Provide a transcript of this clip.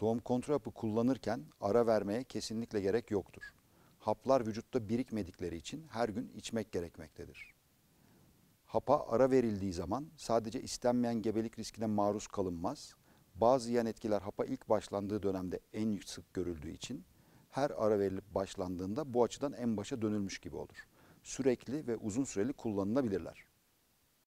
Doğum kontrol hapı kullanırken ara vermeye kesinlikle gerek yoktur. Haplar vücutta birikmedikleri için her gün içmek gerekmektedir. Hapa ara verildiği zaman sadece istenmeyen gebelik riskine maruz kalınmaz. Bazı yan etkiler hapa ilk başlandığı dönemde en sık görüldüğü için her ara verilip başlandığında bu açıdan en başa dönülmüş gibi olur. Sürekli ve uzun süreli kullanılabilirler.